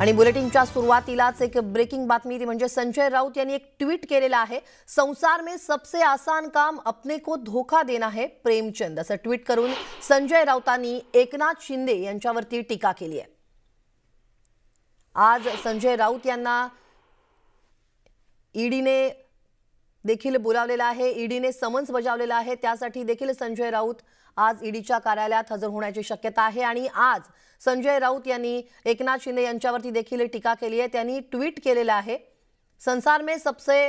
आणि बुलेटिनच्या सुरुवातीलाच एक ब्रेकिंग बातमी ती म्हणजे संजय राऊत यांनी एक ट्विट केलेलं आहे संसार में सबसे आसान काम अपने को धोखा देना है प्रेमचंद असं ट्विट करून संजय राऊतांनी एकनाथ शिंदे यांच्यावरती टीका केली आहे आज संजय राऊत यांना ईडीने e देखील बोलावलेला आहे ईडीने समन्स बजावलेला आहे त्यासाठी देखील संजय राऊत आज ईडीच्या कार्यालयात हजर होण्याची शक्यता आहे आणि आज संजय राऊत यांनी एकनाथ शिंदे यांच्यावरती देखील टीका केली आहे त्यांनी ट्विट केलेलं आहे संसार में सबसे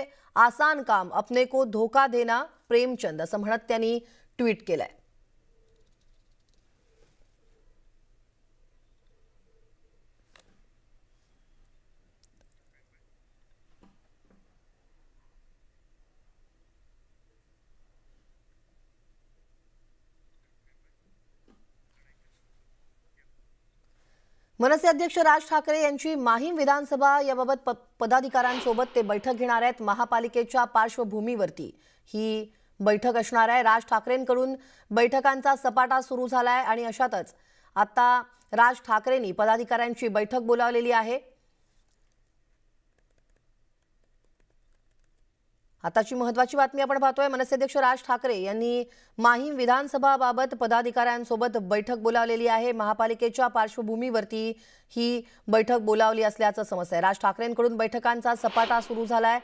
आसान काम अपने को धोखा देना प्रेमचंद असं म्हणत त्यांनी ट्विट आहे मनसे अध्यक्ष राज ठाकरे यांची माहीम विधानसभा याबाबत पदाधिकाऱ्यांसोबत ते बैठक घेणार आहेत महापालिकेच्या पार्श्वभूमीवरती ही बैठक असणार आहे राज ठाकरेंकडून बैठकांचा सपाटा सुरू झाला आहे आणि अशातच आता राज ठाकरेंनी पदाधिकाऱ्यांची बैठक बोलावलेली आहे आताची महत्वाची बातमी आपण पाहतोय मनसे अध्यक्ष राज ठाकरे यांनी माहीम विधानसभाबाबत पदाधिकाऱ्यांसोबत बैठक बोलावलेली आहे महापालिकेच्या पार्श्वभूमीवरती ही बैठक बोलावली असल्याचं समजतंय राज ठाकरेंकडून बैठकांचा सपाटा सुरू झालाय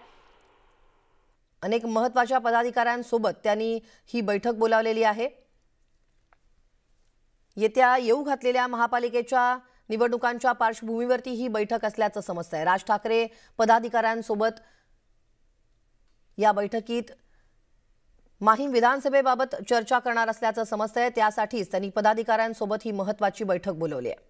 अनेक महत्वाच्या पदाधिकाऱ्यांसोबत त्यांनी ही बैठक बोलावलेली आहे येत्या येऊ घातलेल्या महापालिकेच्या निवडणुकांच्या पार्श्वभूमीवरती ही बैठक असल्याचं समजतंय राज ठाकरे पदाधिकाऱ्यांसोबत या बैठकीत माहीम विधानसभेबाबत चर्चा करणार असल्याचं समजतंय त्यासाठीच त्यांनी पदाधिकाऱ्यांसोबत ही महत्वाची बैठक बोलवली आहे